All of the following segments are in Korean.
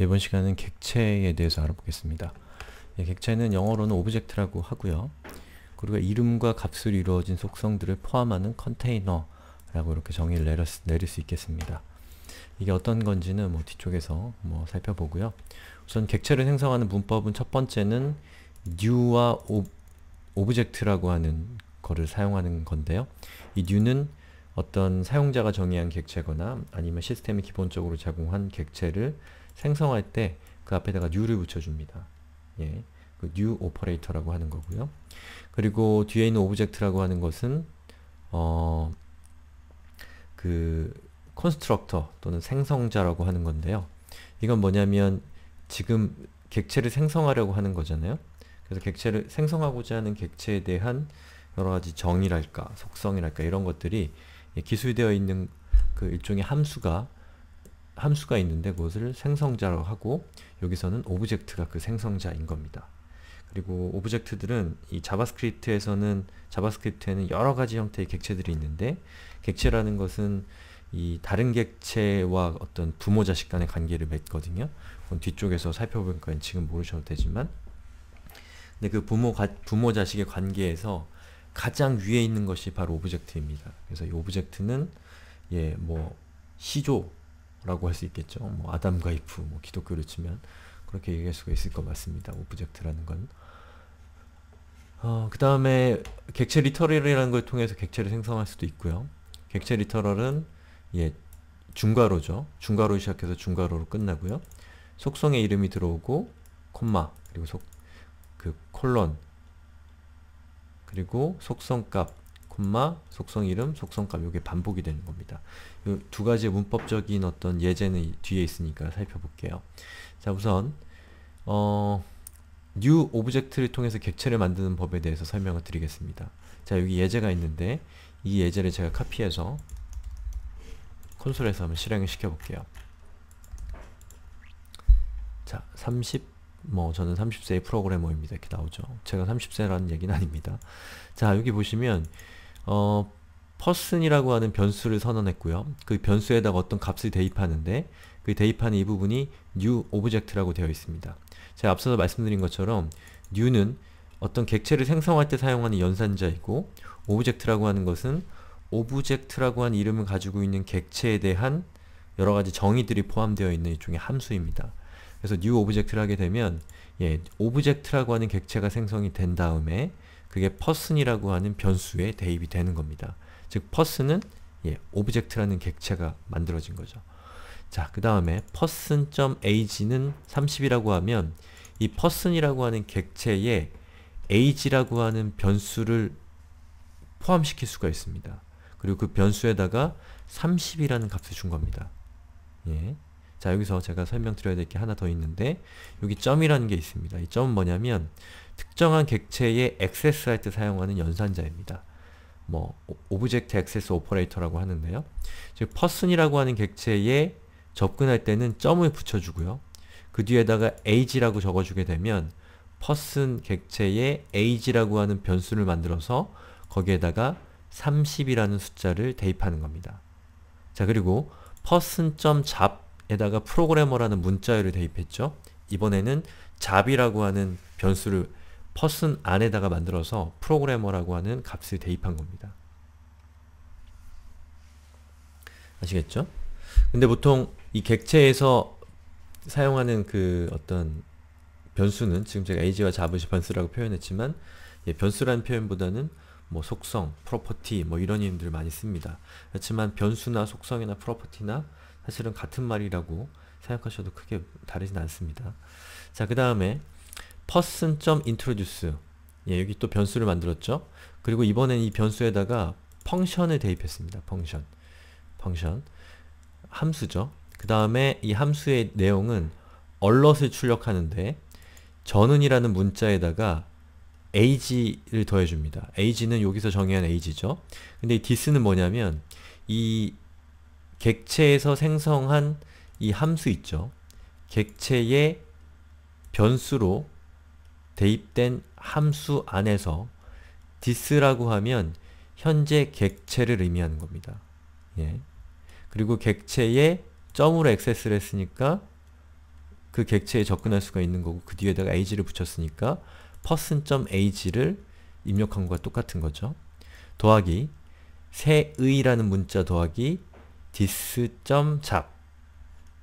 이번 시간은 객체에 대해서 알아보겠습니다. 예, 객체는 영어로는 오브젝트라고 하고요. 그리고 이름과 값으로 이루어진 속성들을 포함하는 컨테이너라고 이렇게 정의를 내렸, 내릴 수 있겠습니다. 이게 어떤 건지는 뭐 뒤쪽에서 뭐 살펴보고요. 우선 객체를 생성하는 문법은 첫 번째는 new와 오브젝트라고 하는 거를 사용하는 건데요. 이 new는 어떤 사용자가 정의한 객체거나 아니면 시스템이 기본적으로 제공한 객체를 생성할 때 그 앞에다가 new를 붙여줍니다. 예, 그 new 오퍼레이터라고 하는 거고요. 그리고 뒤에 있는 오브젝트라고 하는 것은 어, 그 컨스트럭터 또는 생성자라고 하는 건데요. 이건 뭐냐면 지금 객체를 생성하려고 하는 거잖아요. 그래서 객체를 생성하고자 하는 객체에 대한 여러가지 정의랄까, 속성이랄까 이런 것들이 예, 기술되어 있는 그 일종의 함수가 함수가 있는데 그것을 생성자로 하고 여기서는 오브젝트가 그 생성자인 겁니다. 그리고 오브젝트들은 이 자바스크립트에서는 자바스크립트에는 여러 가지 형태의 객체들이 있는데 객체라는 것은 이 다른 객체와 어떤 부모 자식 간의 관계를 맺거든요. 그건 뒤쪽에서 살펴볼 거니 지금 모르셔도 되지만 근데 그 부모 가, 부모 자식의 관계에서 가장 위에 있는 것이 바로 오브젝트입니다. 그래서 이 오브젝트는 예 뭐 시조 라고 할 수 있겠죠. 뭐 아담과 이프, 뭐 기독교로 치면 그렇게 얘기할 수가 있을 것 같습니다. 오브젝트라는 건. 어, 그 다음에 객체 리터럴이라는 걸 통해서 객체를 생성할 수도 있고요. 객체 리터럴은 예, 중괄호죠. 중괄호 시작해서 중괄호로 끝나고요. 속성의 이름이 들어오고 콤마 그리고 속그 콜론 그리고 속성값 콤마 속성 이름 속성값 이게 반복이 되는 겁니다. 이두 가지 문법적인 어떤 예제는 뒤에 있으니까 살펴볼게요. 자 우선 어, new 오브젝트를 통해서 객체를 만드는 법에 대해서 설명을 드리겠습니다. 자 여기 예제가 있는데 이 예제를 제가 카피해서 콘솔에서 한번 실행을 시켜볼게요. 자 30, 뭐 저는 30세의 프로그래머입니다. 이렇게 나오죠. 제가 30세라는 얘기는 아닙니다. 자 여기 보시면 어, 퍼슨이라고 하는 변수를 선언했고요. 그 변수에다가 어떤 값을 대입하는데 그 대입하는 이 부분이 new object라고 되어 있습니다. 제가 앞서서 말씀드린 것처럼 new는 어떤 객체를 생성할 때 사용하는 연산자이고 object라고 하는 것은 object라고 하는 이름을 가지고 있는 객체에 대한 여러가지 정의들이 포함되어 있는 일종의 함수입니다. 그래서 new object를 하게 되면 예, object라고 하는 객체가 생성이 된 다음에 그게 person이라고 하는 변수에 대입이 되는 겁니다. 즉 person은 예, 오브젝트라는 객체가 만들어진 거죠. 자, 그 다음에 person.age는 30이라고 하면 이 person이라고 하는 객체에 age라고 하는 변수를 포함시킬 수가 있습니다. 그리고 그 변수에다가 30이라는 값을 준 겁니다. 예. 자 여기서 제가 설명드려야 될 게 하나 더 있는데 여기 점이라는 게 있습니다. 이 점은 뭐냐면 특정한 객체에 액세스할 때 사용하는 연산자입니다. 뭐 오브젝트 액세스 오퍼레이터라고 하는데요. 즉 퍼슨이라고 하는 객체에 접근할 때는 점을 붙여주고요. 그 뒤에다가 age라고 적어주게 되면 퍼슨 객체에 age라고 하는 변수를 만들어서 거기에다가 30이라는 숫자를 대입하는 겁니다. 자 그리고 person.jap 에다가 프로그래머라는 문자열을 대입했죠. 이번에는 잡이라고 하는 변수를 퍼슨 안에다가 만들어서 프로그래머라고 하는 값을 대입한 겁니다. 아시겠죠? 근데 보통 이 객체에서 사용하는 그 어떤 변수는 지금 제가 ag와 잡으 변수라고 표현했지만 예, 변수라는 표현보다는 뭐 속성, 프로퍼티 뭐 이런 이름들을 많이 씁니다. 그렇지만 변수나 속성이나 프로퍼티나 사실은 같은 말이라고 생각하셔도 크게 다르진 않습니다. 자, 그 다음에 person.introduce 예, 여기 또 변수를 만들었죠. 그리고 이번엔 이 변수에다가 펑션을 대입했습니다. 펑션. 펑션. 함수죠. 그 다음에 이 함수의 내용은 얼럿을 출력하는데 전은이라는 문자에다가 ag를 더해줍니다. ag는 여기서 정의한 ag죠. 근데 이 dis는 뭐냐면 이 객체에서 생성한 이 함수 있죠. 객체의 변수로 대입된 함수 안에서 this라고 하면 현재 객체를 의미하는 겁니다. 예. 그리고 객체에 점으로 액세스를 했으니까 그 객체에 접근할 수가 있는 거고 그 뒤에다가 ag를 붙였으니까 person.ag를 입력한 것과 똑같은 거죠. 더하기 새의라는 문자 더하기 dis.잡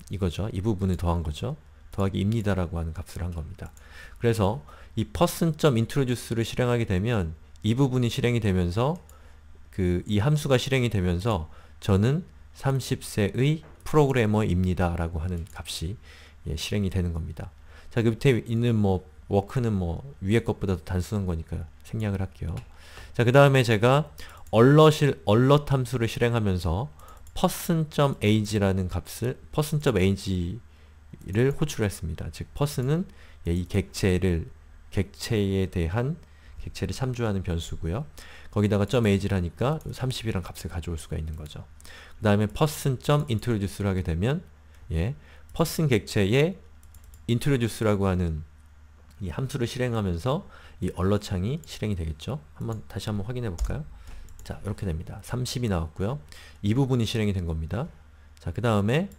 이거죠. 이 부분을 더한 거죠. 더하기 입니다라고 하는 값을 한 겁니다. 그래서 이 person.introduce를 실행하게 되면 이 부분이 실행이 되면서 그 이 함수가 실행이 되면서 저는 30세의 프로그래머입니다 라고 하는 값이 예, 실행이 되는 겁니다. 자, 그 밑에 있는 뭐 워크는 뭐 위에 것보다 도 단순한 거니까 생략을 할게요. 자, 그 다음에 제가 얼럿, 얼럿 함수를 실행하면서 person.ag라는 e 값을 person.ag를 e 호출했습니다. 즉 person은 예, 이 객체를 객체에 대한 객체를 참조하는 변수고요. 거기다가 .a를 g 하니까 30이란 값을 가져올 수가 있는 거죠. 그 다음에 person.introduce를 하게 되면 예, person 객체에 introduce라고 하는 이 함수를 실행하면서 이얼러 창이 실행이 되겠죠. 한번 다시 한번 확인해 볼까요? 자 이렇게 됩니다. 30이 나왔고요. 이 부분이 실행이 된 겁니다. 자그 다음에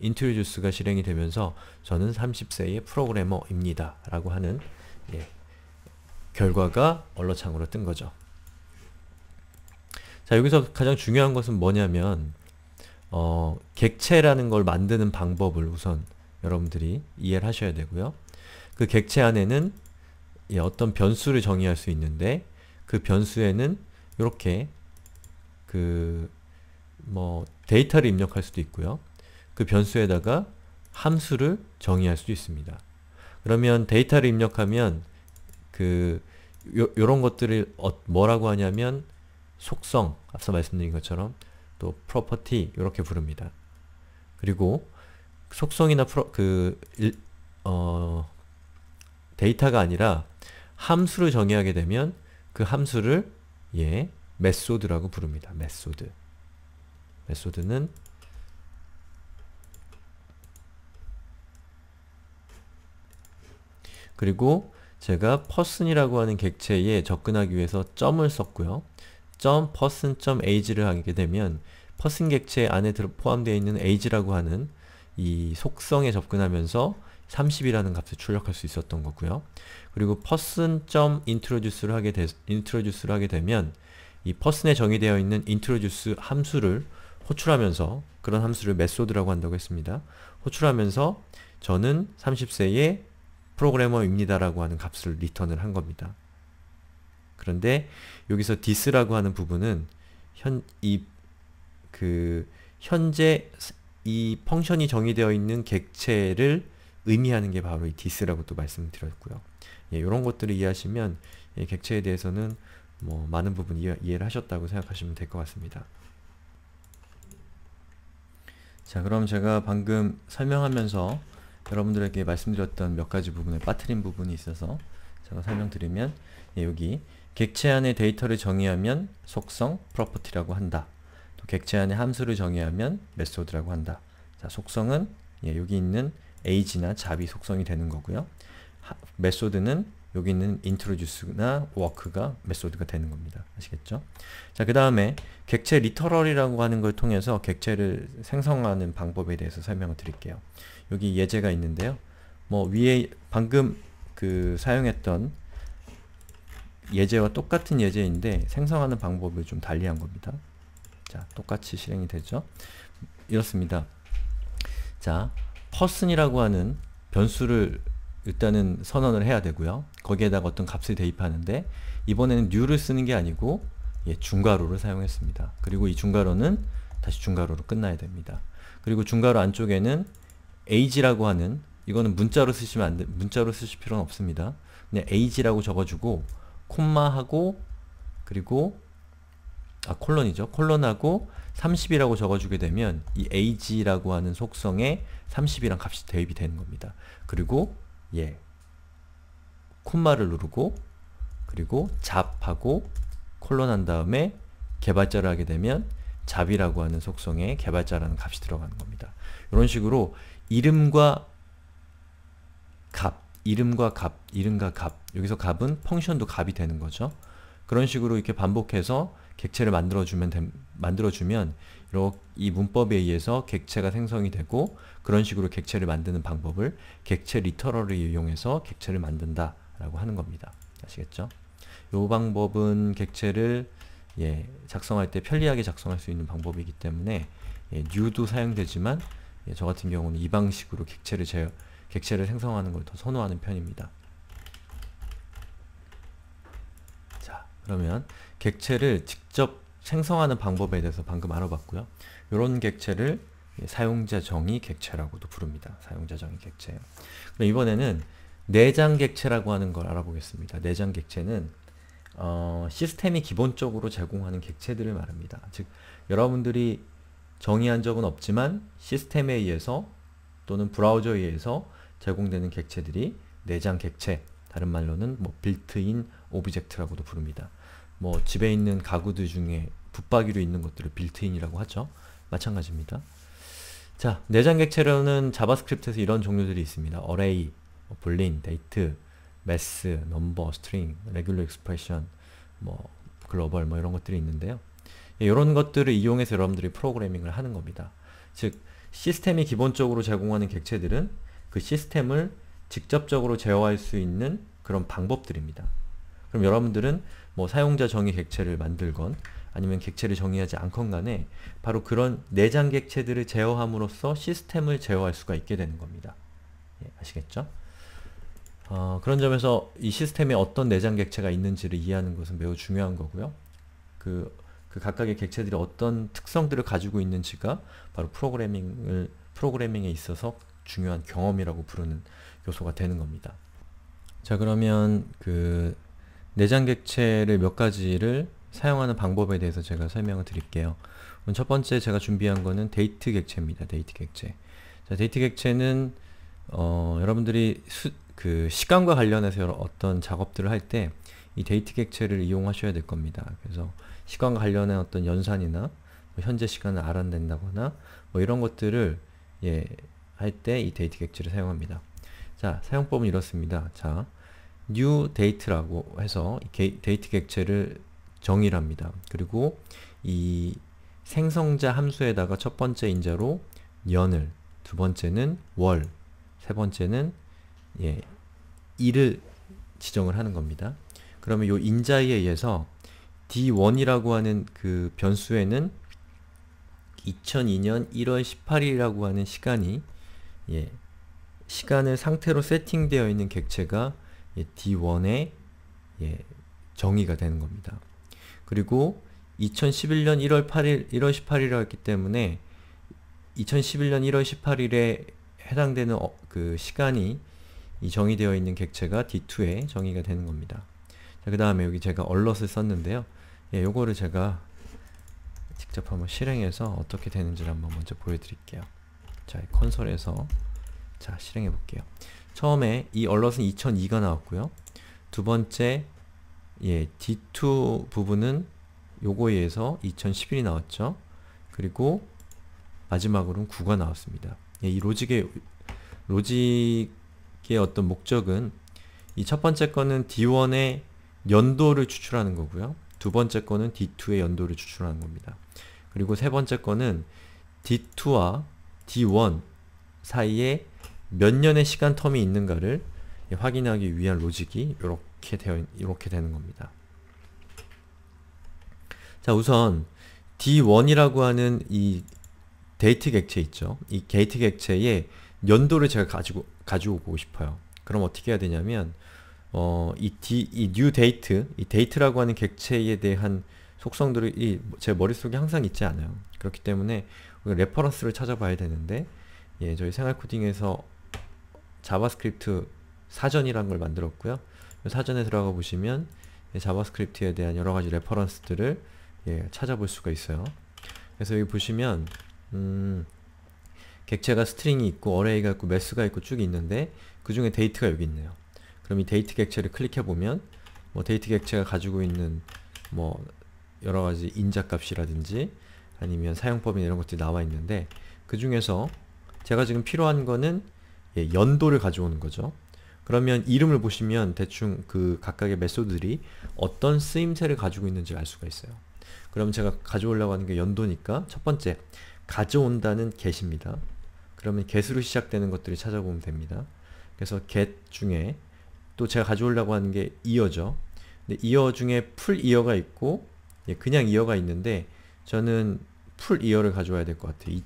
인트로듀스가 실행이 되면서 저는 30세의 프로그래머입니다. 라고 하는 예, 결과가 언러창으로 뜬 거죠. 자 여기서 가장 중요한 것은 뭐냐면 어, 객체라는 걸 만드는 방법을 우선 여러분들이 이해를 하셔야 되고요. 그 객체 안에는 예, 어떤 변수를 정의할 수 있는데 그 변수에는 이렇게 그 뭐 데이터를 입력할 수도 있고요. 그 변수에다가 함수를 정의할 수도 있습니다. 그러면 데이터를 입력하면 그 요, 런 것들을 어, 뭐라고 하냐면 속성, 앞서 말씀드린 것처럼 또 property 이렇게 부릅니다. 그리고 속성이나 프로, 그 일, 어, 데이터가 아니라 함수를 정의하게 되면 그 함수를 예, 메소드라고 부릅니다. 메소드. 메소드는 그리고 제가 person이라고 하는 객체에 접근하기 위해서 점을 썼고요. 점 person age를 하게 되면 person 객체 안에 포함되어 있는 age라고 하는 이 속성에 접근하면서 30이라는 값에 출력할 수 있었던 거고요. 그리고 person.introduce를 하게, 되, introduce를 하게 되면 이 person에 정의되어 있는 introduce 함수를 호출하면서 그런 함수를 메소드라고 한다고 했습니다. 호출하면서 저는 30세의 프로그래머입니다라고 하는 값을 리턴을 한 겁니다. 그런데 여기서 this라고 하는 부분은 현, 이, 그, 현재 이 펑션이 정의되어 있는 객체를 의미하는 게 바로 이 디스라고 또 말씀드렸고요. 예, 이런 것들을 이해하시면 예, 객체에 대해서는 뭐 많은 부분 이해, 이해를 하셨다고 생각하시면 될 것 같습니다. 자 그럼 제가 방금 설명하면서 여러분들에게 말씀드렸던 몇 가지 부분을 빠뜨린 부분이 있어서 제가 설명드리면 예, 여기 객체 안에 데이터를 정의하면 속성 프로퍼티라고 한다. 또 객체 안에 함수를 정의하면 메소드라고 한다. 자 속성은 예, 여기 있는 age나 잡이 속성이 되는 거고요. 하, 메소드는 여기 있는 introduce나 work가 메소드가 되는 겁니다. 아시겠죠? 자, 그 다음에 객체 리터럴이라고 하는 걸 통해서 객체를 생성하는 방법에 대해서 설명을 드릴게요. 여기 예제가 있는데요. 뭐 위에 방금 그 사용했던 예제와 똑같은 예제인데 생성하는 방법을 좀 달리한 겁니다. 자, 똑같이 실행이 되죠? 이렇습니다. 자, person이라고 하는 변수를 일단은 선언을 해야 되고요. 거기에다가 어떤 값을 대입하는데 이번에는 new를 쓰는 게 아니고 예, 중괄호를 사용했습니다. 그리고 이 중괄호는 다시 중괄호로 끝나야 됩니다. 그리고 중괄호 안쪽에는 age라고 하는 이거는 문자로 쓰시면 안 돼, 문자로 쓰실 필요는 없습니다. 그냥 age라고 적어주고 콤마하고 그리고 아 콜론이죠. 콜론하고 30이라고 적어주게 되면 이 ag라고 하는 속성에 30이랑 값이 대입이 되는 겁니다. 그리고 예 콤마를 누르고 그리고 잡하고 콜론 한 다음에 개발자를 하게 되면 잡이라고 하는 속성에 개발자라는 값이 들어가는 겁니다. 이런 식으로 이름과 값, 이름과 값, 이름과 값 여기서 값은 펑션도 값이 되는 거죠. 그런 식으로 이렇게 반복해서 객체를 만들어주면 됩니다. 만들어주면 이 문법에 의해서 객체가 생성이 되고 그런 식으로 객체를 만드는 방법을 객체 리터럴을 이용해서 객체를 만든다 라고 하는 겁니다. 아시겠죠? 이 방법은 객체를 예, 작성할 때 편리하게 작성할 수 있는 방법이기 때문에 예, new도 사용되지만 예, 저 같은 경우는 이 방식으로 객체를 제, 객체를 생성하는 걸 더 선호하는 편입니다. 자, 그러면 객체를 직접 생성하는 방법에 대해서 방금 알아봤고요. 이런 객체를 예, 사용자 정의 객체라고도 부릅니다. 사용자 정의 객체. 그럼 이번에는 내장 객체라고 하는 걸 알아보겠습니다. 내장 객체는 어, 시스템이 기본적으로 제공하는 객체들을 말합니다. 즉 여러분들이 정의한 적은 없지만 시스템에 의해서 또는 브라우저에 의해서 제공되는 객체들이 내장 객체, 다른 말로는 뭐 빌트인 오브젝트라고도 부릅니다. 뭐 집에 있는 가구들 중에 붙박이로 있는 것들을 빌트인이라고 하죠. 마찬가지입니다. 자, 내장 객체로는 자바스크립트에서 이런 종류들이 있습니다. array, boolean, date, mass, number, string, regular expression, 뭐 글로벌 뭐 이런 것들이 있는데요. 이런 예, 것들을 이용해서 여러분들이 프로그래밍을 하는 겁니다. 즉 시스템이 기본적으로 제공하는 객체들은 그 시스템을 직접적으로 제어할 수 있는 그런 방법들입니다. 그럼 여러분들은 뭐 사용자 정의 객체를 만들건 아니면 객체를 정의하지 않건 간에 바로 그런 내장 객체들을 제어함으로써 시스템을 제어할 수가 있게 되는 겁니다. 예, 아시겠죠? 어, 그런 점에서 이 시스템에 어떤 내장 객체가 있는지를 이해하는 것은 매우 중요한 거고요. 그, 그 각각의 객체들이 어떤 특성들을 가지고 있는지가 바로 프로그래밍을, 프로그래밍에 있어서 중요한 경험이라고 부르는 요소가 되는 겁니다. 자, 그러면 그 내장객체를 몇 가지를 사용하는 방법에 대해서 제가 설명을 드릴게요. 첫 번째 제가 준비한 거는 데이트 객체입니다. 데이트 객체. 자, 데이트 객체는 어, 여러분들이 수, 그 시간과 관련해서 어떤 작업들을 할 때 이 데이트 객체를 이용하셔야 될 겁니다. 그래서 시간과 관련한 어떤 연산이나 뭐 현재 시간을 알아낸다거나 뭐 이런 것들을 예, 할 때 이 데이트 객체를 사용합니다. 자, 사용법은 이렇습니다. 자, new date라고 해서 데이트 객체를 정의를 합니다. 그리고 이 생성자 함수에다가 첫 번째 인자로 년을, 두 번째는 월, 세 번째는 예, 일을 지정을 하는 겁니다. 그러면 요 인자에 의해서 d1이라고 하는 그 변수에는 2002년 1월 18일이라고 하는 시간이 예, 시간을 상태로 세팅되어 있는 객체가 예, D1의 예, 정의가 되는 겁니다. 그리고 2011년 1월 8일, 1월 18일이라 기 때문에 2011년 1월 18일에 해당되는 어, 그 시간이 이 정의되어 있는 객체가 D2에 정의가 되는 겁니다. 자, 그 다음에 여기 제가 얼럿을 썼는데요. 예, 요거를 제가 직접 한번 실행해서 어떻게 되는지를 한번 먼저 보여드릴게요. 자, 컨솔에서 자, 실행해 볼게요. 처음에 이 얼럿은 2002가 나왔고요. 두 번째 예, D2 부분은 요거에 의해서 2011이 나왔죠. 그리고 마지막으로는 9가 나왔습니다. 예, 이 로직의 로직의 어떤 목적은 이 첫 번째 거는 D1의 연도를 추출하는 거고요. 두 번째 거는 D2의 연도를 추출하는 겁니다. 그리고 세 번째 거는 D2와 D1 사이에 몇 년의 시간 텀이 있는가를 확인하기 위한 로직이 이렇게 되어 이렇게 되는 겁니다. 자, 우선 D1이라고 하는 이 데이트 객체 있죠. 이 게이트 객체의 연도를 제가 가지고 가지고 오고 싶어요. 그럼 어떻게 해야 되냐면 어, 이 D, 이 new date, 이 d a t 라고 하는 객체에 대한 속성들이 제 머릿속에 항상 있지 않아요. 그렇기 때문에 레퍼런스를 찾아봐야 되는데 예, 저희 생활 코딩에서 자바스크립트 사전이란 걸 만들었고요. 사전에 들어가 보시면 자바스크립트에 대한 여러 가지 레퍼런스들을 예, 찾아볼 수가 있어요. 그래서 여기 보시면 음, 객체가 스트링이 있고 어레이가 있고 매스가 있고 쭉 있는데 그 중에 데이트가 여기 있네요. 그럼 이 데이트 객체를 클릭해 보면 뭐 데이트 객체가 가지고 있는 뭐 여러 가지 인자값이라든지 아니면 사용법이나 이런 것들이 나와 있는데 그 중에서 제가 지금 필요한 거는 예, 연도를 가져오는 거죠. 그러면 이름을 보시면 대충 그 각각의 메소드들이 어떤 쓰임새를 가지고 있는지 알 수가 있어요. 그럼 제가 가져오려고 하는 게 연도니까 첫 번째 가져온다는 get입니다. 그러면 get으로 시작되는 것들을 찾아보면 됩니다. 그래서 get 중에 또 제가 가져오려고 하는 게 이어죠. 근데 이어 중에 풀 이어가 있고 예, 그냥 이어가 있는데 저는 풀 이어를 가져와야 될 것 같아요.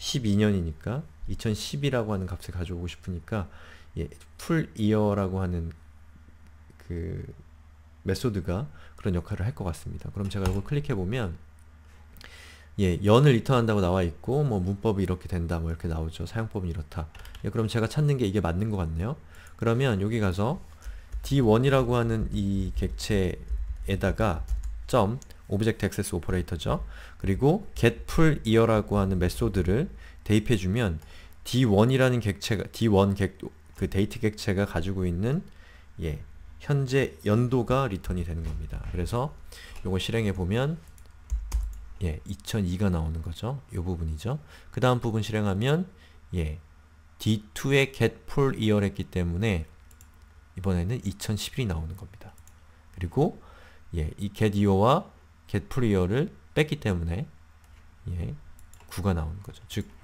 2012년이니까 2010이라고 하는 값을 가져오고 싶으니까 예, 풀 이어라고 하는 그 메소드가 그런 역할을 할 것 같습니다. 그럼 제가 이걸 클릭해 보면 예, 연을 리턴한다고 나와 있고 뭐 문법이 이렇게 된다 뭐 이렇게 나오죠. 사용법은 이렇다. 예, 그럼 제가 찾는 게 이게 맞는 것 같네요. 그러면 여기 가서 d1이라고 하는 이 객체에다가 점 오브젝트 액세스 오퍼레이터죠. 그리고 getFullEar라고 하는 메소드를 대입해주면 D1이라는 객체가 D1 객, 그 데이트 객체가 가지고 있는 예, 현재 연도가 리턴이 되는 겁니다. 그래서 요거 실행해 보면 예, 2002가 나오는 거죠. 요 부분이죠. 그 다음 부분 실행하면 예, D2의 get full year 했기 때문에 이번에는 2011이 나오는 겁니다. 그리고 예, 이 get year와 get full year를 뺐기 때문에 예, 9가 나오는 거죠. 즉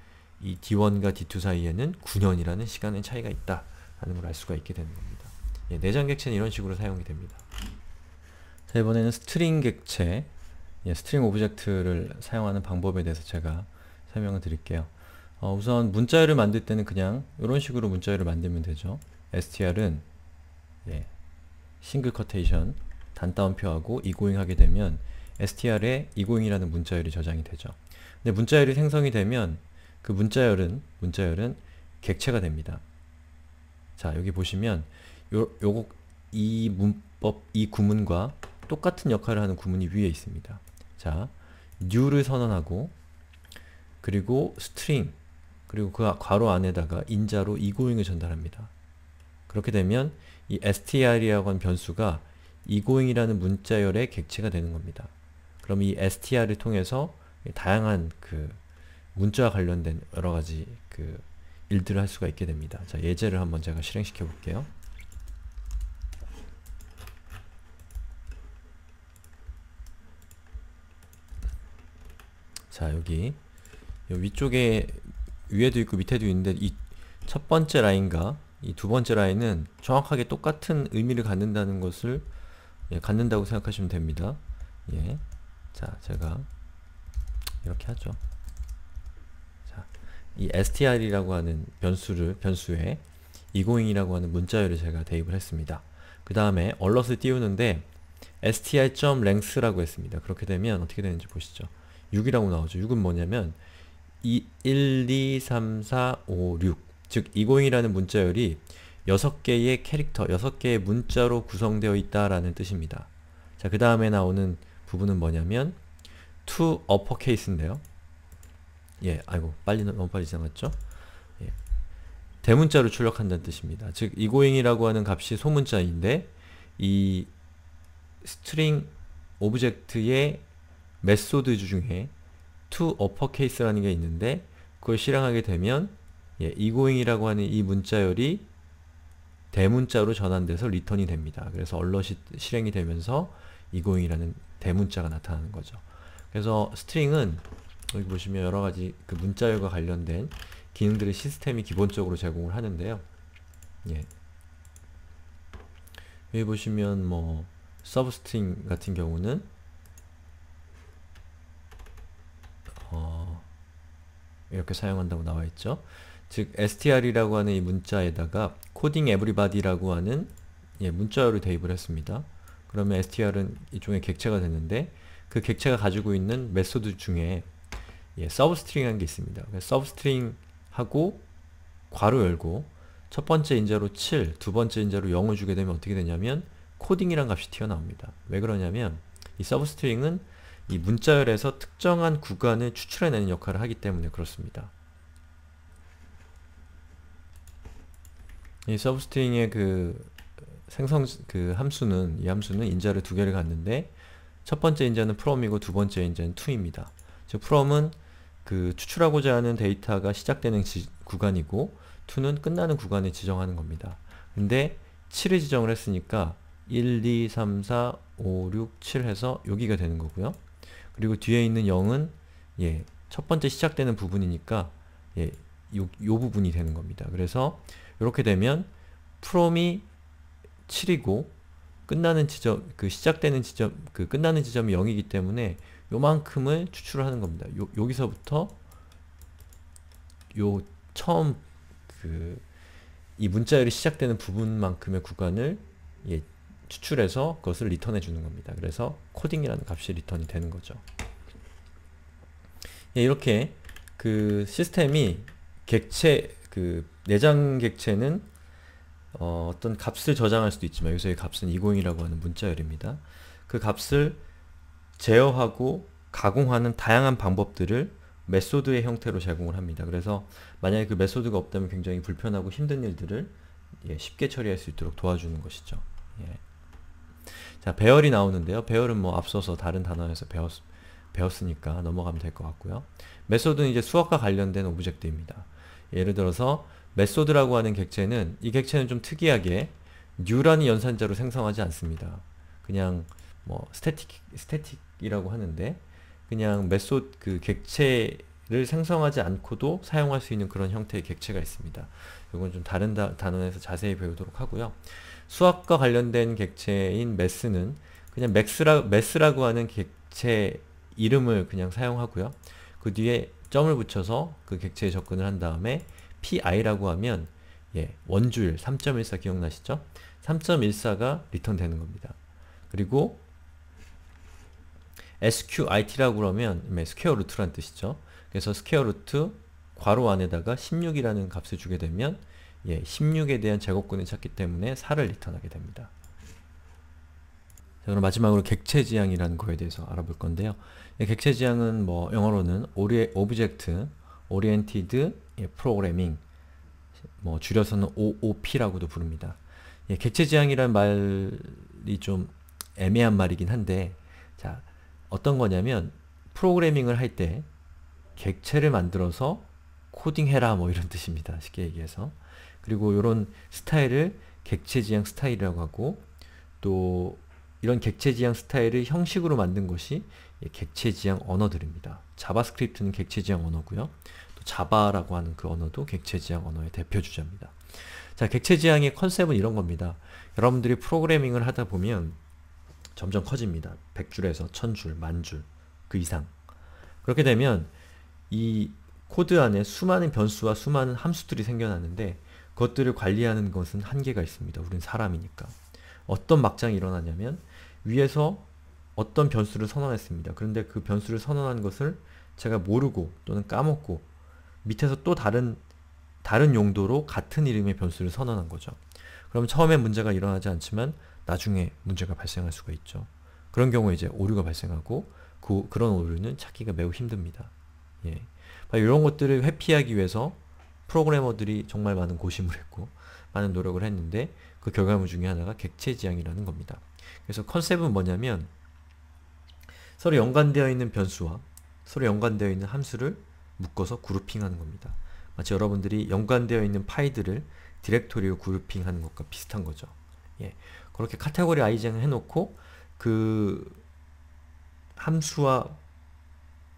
이 D1과 D2 사이에는 9년이라는 시간의 차이가 있다라는 걸 알 수가 있게 되는 겁니다. 예, 내장 객체는 이런 식으로 사용이 됩니다. 자, 이번에는 스트링 객체, 예, 스트링 오브젝트를 사용하는 방법에 대해서 제가 설명을 드릴게요. 어, 우선 문자열을 만들 때는 그냥 이런 식으로 문자열을 만들면 되죠. str은 예, 싱글 커테이션 단따옴표하고 이고잉 하게 되면 str에 이고잉이라는 문자열이 저장이 되죠. 근데 문자열이 생성이 되면 그 문자열은 문자열은 객체가 됩니다. 자 여기 보시면 요, 요거 이 문법 이 구문과 똑같은 역할을 하는 구문이 위에 있습니다. 자 new를 선언하고 그리고 string 그리고 그 괄호 안에다가 인자로 이고잉을 전달합니다. 그렇게 되면 이 str이라고 하는 변수가 이고잉이라는 문자열의 객체가 되는 겁니다. 그럼 이 str을 통해서 다양한 그 문자와 관련된 여러 가지 그 일들을 할 수가 있게 됩니다. 자, 예제를 한번 제가 실행시켜 볼게요. 자, 여기 위쪽에 위에도 있고 밑에도 있는데 이 첫 번째 라인과 이 두 번째 라인은 정확하게 똑같은 의미를 갖는다는 것을 예, 갖는다고 생각하시면 됩니다. 예. 자, 제가 이렇게 하죠. 이 str이라고 하는 변수를 변수에 이고이라고 하는 문자열을 제가 대입을 했습니다. 그 다음에 a l e r t 을 띄우는데 str.length라고 했습니다. 그렇게 되면 어떻게 되는지 보시죠. 6이라고 나오죠. 6은 뭐냐면 이 1, 2, 3, 4, 5, 6. 즉, 이고이라는 문자열이 6개의 캐릭터, 6개의 문자로 구성되어 있다라는 뜻입니다. 자, 그 다음에 나오는 부분은 뭐냐면 to uppercase인데요. 예, 아이고 빨리 너무 빨리 지나갔죠? 예. 대문자로 출력한다는 뜻입니다. 즉 이고잉이라고 하는 값이 소문자인데 이 스트링 오브젝트의 메소드 중에 to uppercase라는 게 있는데 그걸 실행하게 되면 예, 이고잉이라고 하는 이 문자열이 대문자로 전환돼서 리턴이 됩니다. 그래서 얼럿이 실행이 되면서 이고잉이라는 대문자가 나타나는 거죠. 그래서 스트링은 여기 보시면 여러가지 그 문자열과 관련된 기능들을 시스템이 기본적으로 제공을 하는데요. 예. 여기 보시면 뭐 서브스트링 같은 경우는 어 이렇게 사용한다고 나와있죠. 즉 str이라고 하는 이 문자에다가 코딩 에브리바디라고 하는 예, 문자열을 대입을 했습니다. 그러면 str은 일종의 객체가 되는데 그 객체가 가지고 있는 메소드 중에 예, 서브스트링이라는 게 있습니다. 서브스트링하고 괄호 열고 첫 번째 인자로 7, 두 번째 인자로 0을 주게 되면 어떻게 되냐면 코딩이란 값이 튀어나옵니다. 왜 그러냐면 이 서브스트링은 이 문자열에서 특정한 구간을 추출해내는 역할을 하기 때문에 그렇습니다. 이 서브스트링의 그 생성 그 함수는 이 함수는 인자를 두 개를 갖는데 첫 번째 인자는 from이고 두 번째 인자는 to입니다. 즉 from은 그 추출하고자 하는 데이터가 시작되는 지, 구간이고 2는 끝나는 구간을 지정하는 겁니다. 근데 7을 지정을 했으니까 1, 2, 3, 4, 5, 6, 7 해서 여기가 되는 거고요. 그리고 뒤에 있는 0은 예, 첫 번째 시작되는 부분이니까 예, 요, 요 부분이 되는 겁니다. 그래서 이렇게 되면 from이 7이고 끝나는 지점, 그 시작되는 지점, 그 끝나는 지점이 0이기 때문에 요만큼을 추출을 하는 겁니다. 요, 여기서부터 요 처음 그 이 문자열이 시작되는 부분만큼의 구간을 예, 추출해서 그것을 리턴해 주는 겁니다. 그래서 코딩이라는 값이 리턴이 되는 거죠. 예, 이렇게 그 시스템이 객체 그 내장 객체는 어, 떤 값을 저장할 수도 있지만 여기의 값은 20이라고 하는 문자열입니다. 그 값을 제어하고 가공하는 다양한 방법들을 메소드의 형태로 제공을 합니다. 그래서 만약에 그 메소드가 없다면 굉장히 불편하고 힘든 일들을 예, 쉽게 처리할 수 있도록 도와주는 것이죠. 예. 자, 배열이 나오는데요. 배열은 뭐 앞서서 다른 단어에서 배웠, 배웠으니까 넘어가면 될 것 같고요. 메소드는 이제 수학과 관련된 오브젝트입니다. 예를 들어서 메소드라고 하는 객체는 이 객체는 좀 특이하게 뉴라는 연산자로 생성하지 않습니다. 그냥 뭐 스태틱 스태틱 이라고 하는데 그냥 메소드 그 객체를 생성하지 않고도 사용할 수 있는 그런 형태의 객체가 있습니다. 이건 좀 다른 다, 단원에서 자세히 배우도록 하고요. 수학과 관련된 객체인 매스는 그냥 맥스라, 메스라고 하는 객체 이름을 그냥 사용하고요. 그 뒤에 점을 붙여서 그 객체에 접근을 한 다음에 pi라고 하면 예, 원줄 3.14 기억나시죠? 3.14가 리턴 되는 겁니다. 그리고 SQIT라고 그러면 네, 스퀘어 루트란 뜻이죠. 그래서 스퀘어 루트 괄호 안에다가 16이라는 값을 주게 되면 예, 16에 대한 제곱근을 찾기 때문에 4를 리턴하게 됩니다. 자, 그럼 마지막으로 객체 지향이라는 거에 대해서 알아볼 건데요. 예, 객체 지향은 뭐 영어로는 오리, 오브젝트, 오리엔티드, 예, 프로그래밍, 뭐 줄여서는 OOP라고도 부릅니다. 예, 객체 지향이란 말이 좀 애매한 말이긴 한데 자, 어떤 거냐면 프로그래밍을 할 때 객체를 만들어서 코딩해라 뭐 이런 뜻입니다. 쉽게 얘기해서. 그리고 이런 스타일을 객체 지향 스타일이라고 하고 또 이런 객체 지향 스타일을 형식으로 만든 것이 객체 지향 언어들입니다. 자바스크립트는 객체 지향 언어고요. 또 자바라고 하는 그 언어도 객체 지향 언어의 대표 주자입니다. 자, 객체 지향의 컨셉은 이런 겁니다. 여러분들이 프로그래밍을 하다 보면 점점 커집니다. 100줄에서 1000줄, 만줄 그 이상. 그렇게 되면 이 코드 안에 수많은 변수와 수많은 함수들이 생겨나는데 그것들을 관리하는 것은 한계가 있습니다. 우린 사람이니까. 어떤 막장이 일어나냐면 위에서 어떤 변수를 선언했습니다. 그런데 그 변수를 선언한 것을 제가 모르고 또는 까먹고 밑에서 또 다른 다른 용도로 같은 이름의 변수를 선언한 거죠. 그럼 처음에 문제가 일어나지 않지만 나중에 문제가 발생할 수가 있죠. 그런 경우에 이제 오류가 발생하고 그, 런 오류는 찾기가 매우 힘듭니다. 예. 이런 것들을 회피하기 위해서 프로그래머들이 정말 많은 고심을 했고 많은 노력을 했는데 그 결과물 중에 하나가 객체지향이라는 겁니다. 그래서 컨셉은 뭐냐면 서로 연관되어 있는 변수와 서로 연관되어 있는 함수를 묶어서 그룹핑하는 겁니다. 마치 여러분들이 연관되어 있는 파이들을 디렉토리로 그룹핑 하는 것과 비슷한 거죠. 예. 그렇게 카테고리 아이젠을 해놓고 그 함수와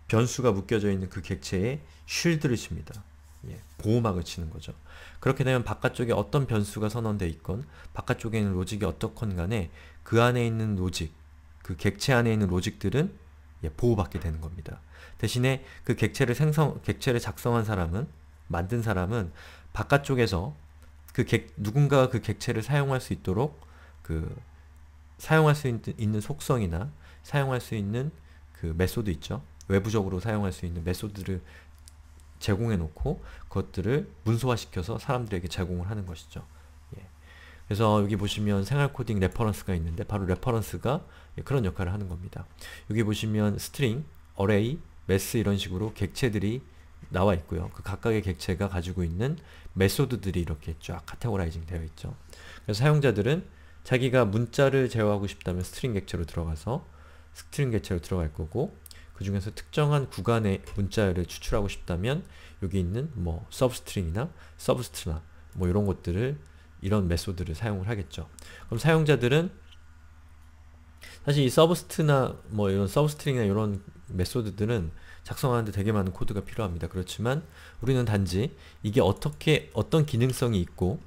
변수가 묶여져 있는 그 객체에 쉴드를 칩니다. 예, 보호막을 치는 거죠. 그렇게 되면 바깥쪽에 어떤 변수가 선언되어 있건 바깥쪽에 있는 로직이 어떻건 간에 그 안에 있는 로직, 그 객체 안에 있는 로직들은 예, 보호받게 되는 겁니다. 대신에 그 객체를 생성, 객체를 작성한 사람은, 만든 사람은 바깥쪽에서 그 객, 누군가가 그 객체를 사용할 수 있도록 그 사용할 수 있는 속성이나 사용할 수 있는 그 메소드 있죠. 외부적으로 사용할 수 있는 메소드를 제공해 놓고 그것들을 문서화시켜서 사람들에게 제공을 하는 것이죠. 예. 그래서 여기 보시면 생활코딩 레퍼런스가 있는데 바로 레퍼런스가 예, 그런 역할을 하는 겁니다. 여기 보시면 스트링, 어레이, 매스 이런 식으로 객체들이 나와 있고요. 그 각각의 객체가 가지고 있는 메소드들이 이렇게 쫙 카테고라이징 되어 있죠. 그래서 사용자들은 자기가 문자를 제어하고 싶다면 스트링 객체로 들어가서 스트링 객체로 들어갈 거고 그 중에서 특정한 구간의 문자를 추출하고 싶다면 여기 있는 뭐 서브스트링이나 서브스트나 뭐 이런 것들을 이런 메소드를 사용을 하겠죠. 그럼 사용자들은 사실 이 서브스트나 뭐 이런 서브스트링이나 이런 메소드들은 작성하는데 되게 많은 코드가 필요합니다. 그렇지만 우리는 단지 이게 어떻게 어떤 기능성이 있고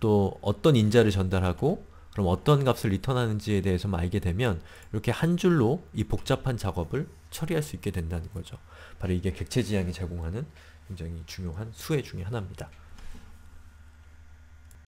또 어떤 인자를 전달하고 그럼 어떤 값을 리턴하는지에 대해서만 알게 되면 이렇게 한 줄로 이 복잡한 작업을 처리할 수 있게 된다는 거죠. 바로 이게 객체 지향이 제공하는 굉장히 중요한 수혜 중의 하나입니다.